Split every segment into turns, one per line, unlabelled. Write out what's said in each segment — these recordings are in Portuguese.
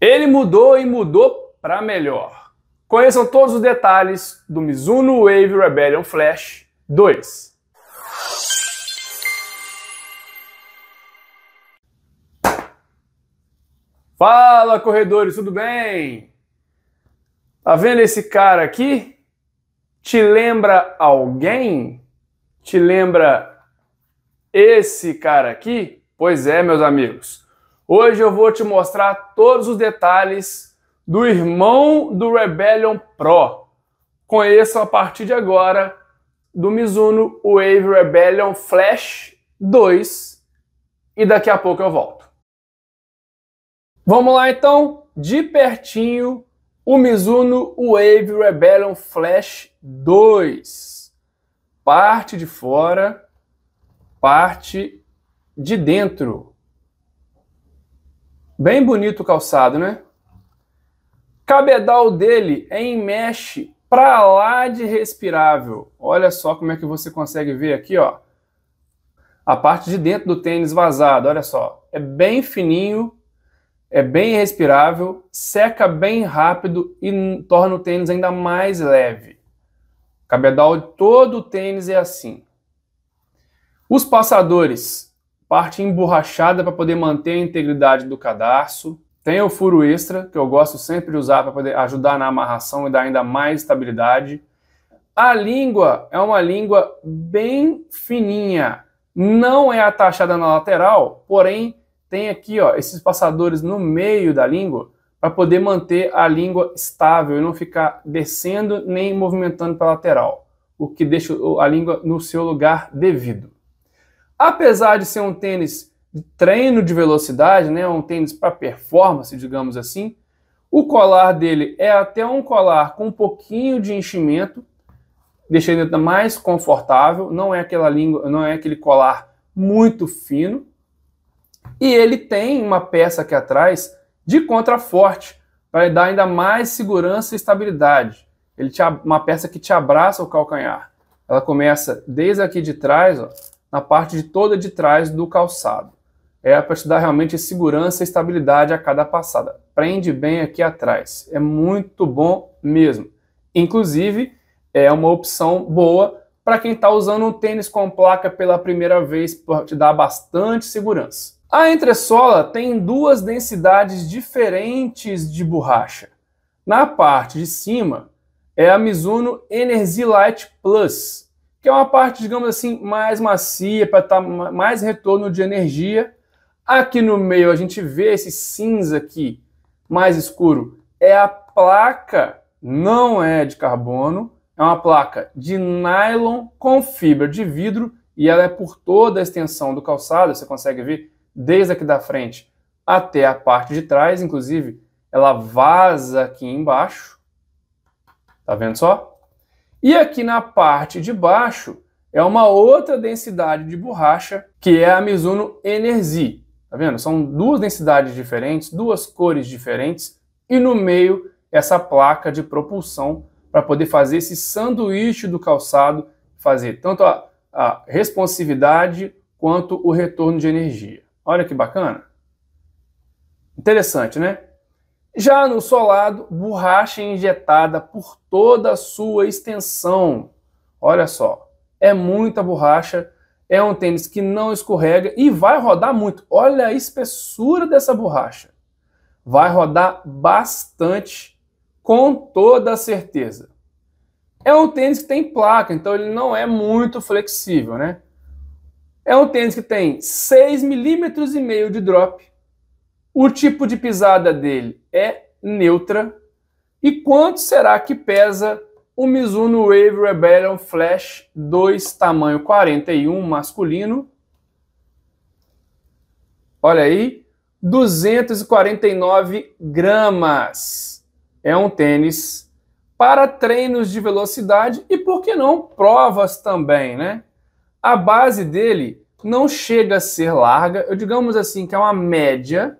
Ele mudou e mudou para melhor. Conheçam todos os detalhes do Mizuno Wave Rebellion Flash 2. Fala, corredores, tudo bem? Tá vendo esse cara aqui? Te lembra alguém? Te lembra esse cara aqui? Pois é, meus amigos. Hoje eu vou te mostrar todos os detalhes do irmão do Rebellion Pro. Conheça a partir de agora do Mizuno Wave Rebellion Flash 2 e daqui a pouco eu volto. Vamos lá então, de pertinho, o Mizuno Wave Rebellion Flash 2. Parte de fora, parte de dentro. Bem bonito o calçado, né? Cabedal dele é em mesh para lá de respirável. Olha só como é que você consegue ver aqui, ó. A parte de dentro do tênis vazado, olha só. É bem fininho, é bem respirável, seca bem rápido e torna o tênis ainda mais leve. Cabedal de todo o tênis é assim. Os passadores parte emborrachada para poder manter a integridade do cadarço. Tem o furo extra, que eu gosto sempre de usar para poder ajudar na amarração e dar ainda mais estabilidade. A língua é uma língua bem fininha, não é atachada na lateral, porém tem aqui ó, esses passadores no meio da língua para poder manter a língua estável e não ficar descendo nem movimentando para lateral, o que deixa a língua no seu lugar devido. Apesar de ser um tênis de treino de velocidade, né, um tênis para performance, digamos assim, o colar dele é até um colar com um pouquinho de enchimento, deixa ele ainda mais confortável, não é aquela língua, não é aquele colar muito fino. E ele tem uma peça aqui atrás de contraforte para dar ainda mais segurança e estabilidade. Ele te, uma peça que te abraça o calcanhar. Ela começa desde aqui de trás, ó, na parte de toda de trás do calçado. É para te dar realmente segurança e estabilidade a cada passada. Prende bem aqui atrás. É muito bom mesmo. Inclusive, é uma opção boa para quem está usando um tênis com placa pela primeira vez, para te dar bastante segurança. A entressola tem duas densidades diferentes de borracha. Na parte de cima é a Mizuno Energy Light Plus, que é uma parte, digamos assim, mais macia, para estar tá mais retorno de energia. Aqui no meio a gente vê esse cinza aqui, mais escuro, é a placa, não é de carbono, é uma placa de nylon com fibra de vidro e ela é por toda a extensão do calçado, você consegue ver desde aqui da frente até a parte de trás, inclusive ela vaza aqui embaixo. Tá vendo só? E aqui na parte de baixo é uma outra densidade de borracha, que é a Mizuno Energy. Tá vendo? São duas densidades diferentes, duas cores diferentes, e no meio essa placa de propulsão para poder fazer esse sanduíche do calçado, fazer tanto a, a responsividade quanto o retorno de energia. Olha que bacana. Interessante, né? Já no solado, borracha injetada por toda a sua extensão. Olha só, é muita borracha, é um tênis que não escorrega e vai rodar muito. Olha a espessura dessa borracha. Vai rodar bastante, com toda certeza. É um tênis que tem placa, então ele não é muito flexível, né? É um tênis que tem 6,5 mm de drop, o tipo de pisada dele é neutra. E quanto será que pesa o Mizuno Wave Rebellion Flash 2 tamanho 41 masculino? Olha aí, 249 gramas. É um tênis para treinos de velocidade e, por que não, provas também, né? A base dele não chega a ser larga, eu digamos assim que é uma média,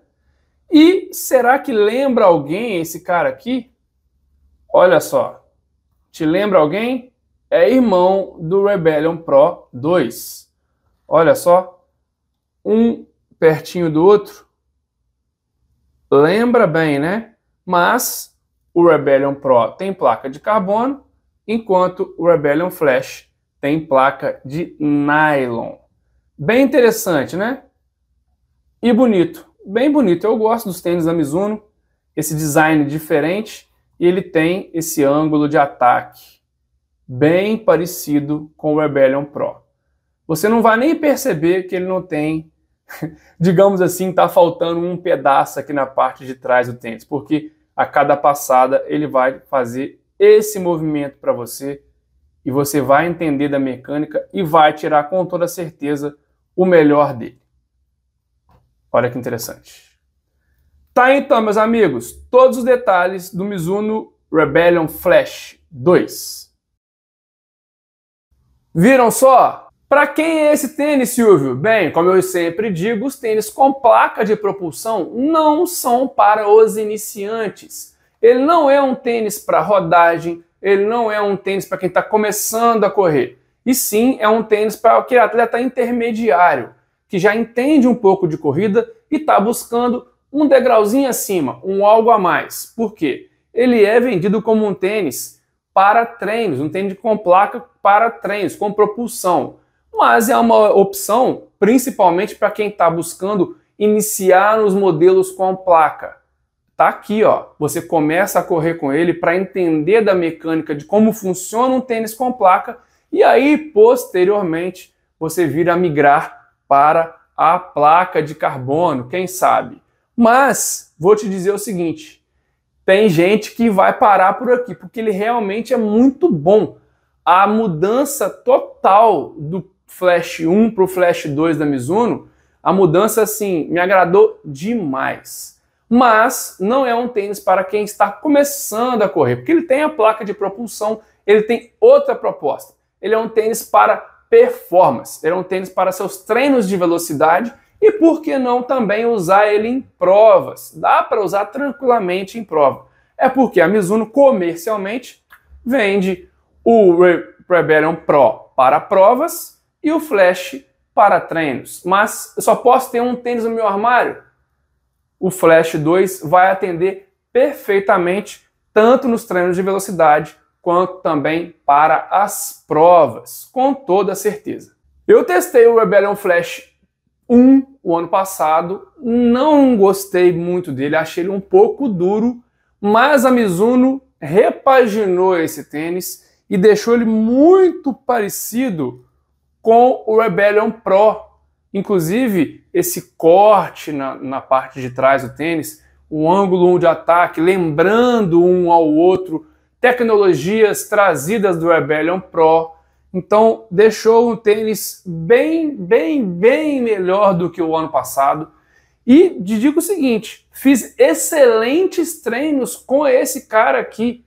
e será que lembra alguém esse cara aqui? Olha só. Te lembra alguém? É irmão do Rebellion Pro 2. Olha só. Um pertinho do outro. Lembra bem, né? Mas o Rebellion Pro tem placa de carbono, enquanto o Rebellion Flash tem placa de nylon. Bem interessante, né? E bonito bem bonito. Eu gosto dos tênis da Mizuno, esse design diferente, e ele tem esse ângulo de ataque bem parecido com o Rebellion Pro. Você não vai nem perceber que ele não tem, digamos assim, está faltando um pedaço aqui na parte de trás do tênis, porque a cada passada ele vai fazer esse movimento para você e você vai entender da mecânica e vai tirar com toda certeza o melhor dele. Olha que interessante. Tá então, meus amigos, todos os detalhes do Mizuno Rebellion Flash 2. Viram só? Para quem é esse tênis, Silvio? Bem, como eu sempre digo, os tênis com placa de propulsão não são para os iniciantes. Ele não é um tênis para rodagem, ele não é um tênis para quem está começando a correr. E sim, é um tênis para aquele é atleta intermediário que já entende um pouco de corrida e está buscando um degrauzinho acima, um algo a mais. Por quê? Ele é vendido como um tênis para treinos, um tênis com placa para treinos, com propulsão. Mas é uma opção principalmente para quem está buscando iniciar os modelos com placa. Tá aqui, ó. Você começa a correr com ele para entender da mecânica de como funciona um tênis com placa e aí posteriormente você vira migrar para a placa de carbono, quem sabe? Mas vou te dizer o seguinte: tem gente que vai parar por aqui, porque ele realmente é muito bom. A mudança total do Flash 1 para o Flash 2 da Mizuno, a mudança assim me agradou demais. Mas não é um tênis para quem está começando a correr, porque ele tem a placa de propulsão, ele tem outra proposta. Ele é um tênis para performance. Ele é um tênis para seus treinos de velocidade e por que não também usar ele em provas? Dá para usar tranquilamente em prova. É porque a Mizuno comercialmente vende o Rebellion Pro para provas e o Flash para treinos. Mas eu só posso ter um tênis no meu armário? O Flash 2 vai atender perfeitamente tanto nos treinos de velocidade quanto também para as provas, com toda certeza. Eu testei o Rebellion Flash 1 o ano passado, não gostei muito dele, achei ele um pouco duro, mas a Mizuno repaginou esse tênis e deixou ele muito parecido com o Rebellion Pro. Inclusive, esse corte na, na parte de trás do tênis, o ângulo de ataque, lembrando um ao outro, tecnologias trazidas do Rebellion Pro. Então, deixou o tênis bem, bem, bem melhor do que o ano passado. E te digo o seguinte: fiz excelentes treinos com esse cara aqui.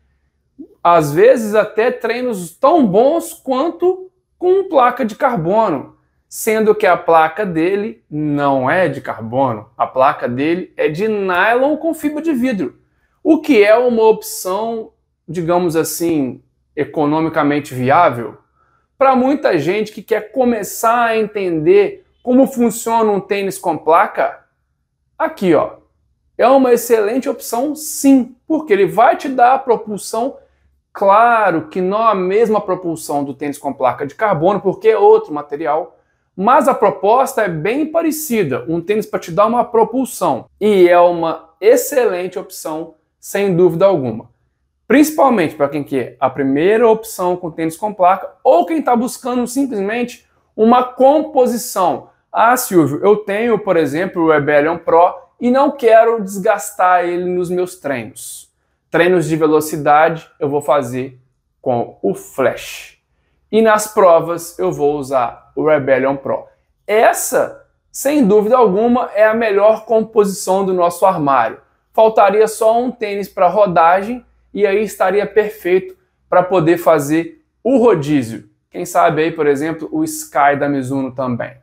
Às vezes, até treinos tão bons quanto com placa de carbono, sendo que a placa dele não é de carbono, a placa dele é de nylon com fibra de vidro, o que é uma opção digamos assim, economicamente viável para muita gente que quer começar a entender como funciona um tênis com placa. Aqui, ó, é uma excelente opção, sim, porque ele vai te dar a propulsão. Claro que não a mesma propulsão do tênis com placa de carbono, porque é outro material, mas a proposta é bem parecida. Um tênis para te dar uma propulsão e é uma excelente opção, sem dúvida alguma. Principalmente para quem quer a primeira opção com tênis com placa ou quem está buscando simplesmente uma composição. Ah, Silvio, eu tenho, por exemplo, o Rebellion Pro e não quero desgastar ele nos meus treinos. Treinos de velocidade eu vou fazer com o Flash. E nas provas eu vou usar o Rebellion Pro. Essa, sem dúvida alguma, é a melhor composição do nosso armário. Faltaria só um tênis para rodagem e aí estaria perfeito para poder fazer o rodízio. Quem sabe aí, por exemplo, o Sky da Mizuno também.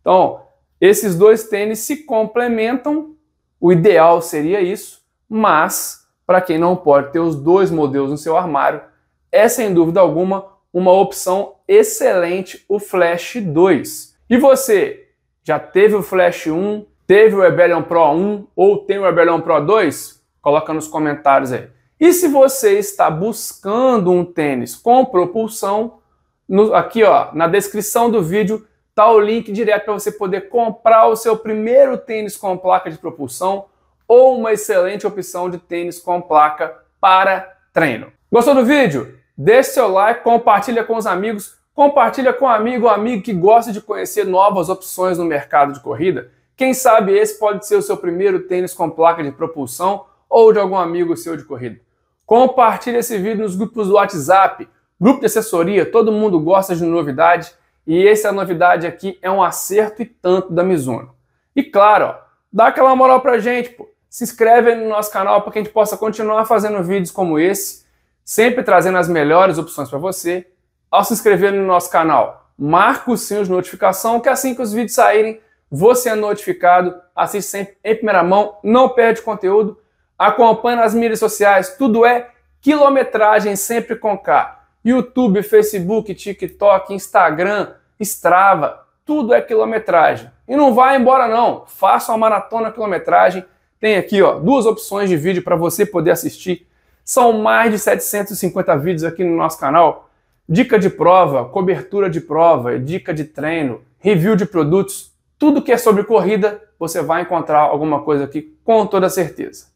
Então, esses dois tênis se complementam, o ideal seria isso, mas para quem não pode ter os dois modelos no seu armário, é sem dúvida alguma uma opção excelente o Flash 2. E você, já teve o Flash 1, teve o Rebellion Pro 1 ou tem o Rebellion Pro 2? Coloca nos comentários aí. E se você está buscando um tênis com propulsão, no, aqui ó, na descrição do vídeo tá o link direto para você poder comprar o seu primeiro tênis com placa de propulsão ou uma excelente opção de tênis com placa para treino. Gostou do vídeo? Deixe seu like, compartilha com os amigos, compartilha com um amigo ou amigo que gosta de conhecer novas opções no mercado de corrida. Quem sabe esse pode ser o seu primeiro tênis com placa de propulsão ou de algum amigo seu de corrida. Compartilhe esse vídeo nos grupos do WhatsApp, grupo de assessoria, todo mundo gosta de novidade e essa novidade aqui é um acerto e tanto da Mizuno. E claro, ó, dá aquela moral pra gente, pô. Se inscreve no nosso canal para que a gente possa continuar fazendo vídeos como esse, sempre trazendo as melhores opções para você. Ao se inscrever no nosso canal, marca o sininho de notificação, que assim que os vídeos saírem, você é notificado, assiste sempre em primeira mão, não perde conteúdo Acompanhe nas mídias sociais, tudo é quilometragem sempre com K. YouTube, Facebook, TikTok, Instagram, Strava, tudo é quilometragem. E não vá embora não, faça uma maratona quilometragem. Tem aqui ó, duas opções de vídeo para você poder assistir. São mais de 750 vídeos aqui no nosso canal. Dica de prova, cobertura de prova, dica de treino, review de produtos, tudo que é sobre corrida, você vai encontrar alguma coisa aqui com toda certeza.